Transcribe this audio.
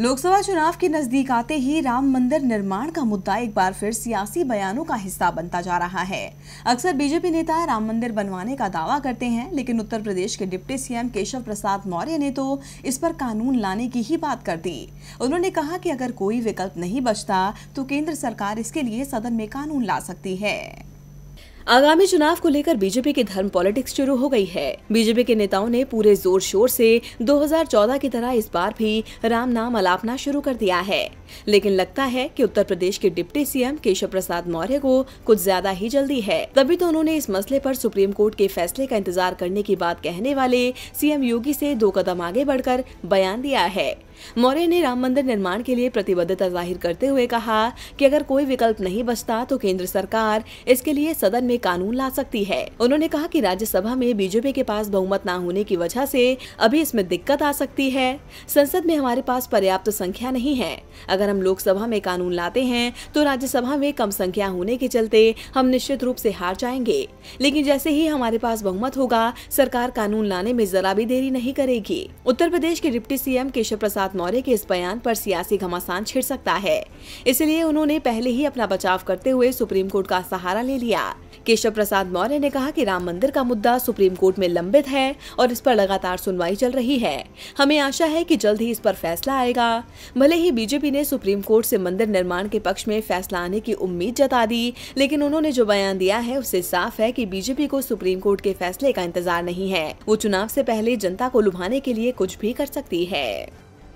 लोकसभा चुनाव के नजदीक आते ही राम मंदिर निर्माण का मुद्दा एक बार फिर सियासी बयानों का हिस्सा बनता जा रहा है अक्सर बीजेपी नेता राम मंदिर बनवाने का दावा करते हैं लेकिन उत्तर प्रदेश के डिप्टी सीएम केशव प्रसाद मौर्य ने तो इस पर कानून लाने की ही बात कर दी उन्होंने कहा कि अगर कोई विकल्प नहीं बचता तो केंद्र सरकार इसके लिए सदन में कानून ला सकती है आगामी चुनाव को लेकर बीजेपी की धर्म पॉलिटिक्स शुरू हो गई है बीजेपी के नेताओं ने पूरे जोर शोर से 2014 की तरह इस बार भी राम नाम अलापना शुरू कर दिया है लेकिन लगता है कि उत्तर प्रदेश के डिप्टी सीएम केशव प्रसाद मौर्य को कुछ ज्यादा ही जल्दी है तभी तो उन्होंने इस मसले पर सुप्रीम कोर्ट के फैसले का इंतजार करने की बात कहने वाले सीएम योगी से दो कदम आगे बढ़कर बयान दिया है मौर्य ने राम मंदिर निर्माण के लिए प्रतिबद्धता जाहिर करते हुए कहा कि अगर कोई विकल्प नहीं बचता तो केंद्र सरकार इसके लिए सदन में कानून ला सकती है उन्होंने कहा कि राज्यसभा में बीजेपी के पास बहुमत न होने की वजह से अभी इसमें दिक्कत आ सकती है संसद में हमारे पास पर्याप्त संख्या नहीं है अगर हम लोकसभा में कानून लाते हैं तो राज्यसभा में कम संख्या होने के चलते हम निश्चित रूप से हार जाएंगे लेकिन जैसे ही हमारे पास बहुमत होगा सरकार कानून लाने में जरा भी देरी नहीं करेगी उत्तर प्रदेश के डिप्टी सीएम केशव प्रसाद प्रभात मौर्य के इस बयान पर सियासी घमासान छिड़ सकता है इसलिए उन्होंने पहले ही अपना बचाव करते हुए सुप्रीम कोर्ट का सहारा ले लिया केशव प्रसाद मौर्य ने कहा कि राम मंदिर का मुद्दा सुप्रीम कोर्ट में लंबित है और इस पर लगातार सुनवाई चल रही है हमें आशा है कि जल्द ही इस पर फैसला आएगा भले ही बीजेपी ने सुप्रीम कोर्ट से मंदिर निर्माण के पक्ष में फैसला आने की उम्मीद जता दी लेकिन उन्होंने जो बयान दिया है उससे साफ है कि बीजेपी को सुप्रीम कोर्ट के फैसले का इंतजार नहीं है वो चुनाव से पहले जनता को लुभाने के लिए कुछ भी कर सकती है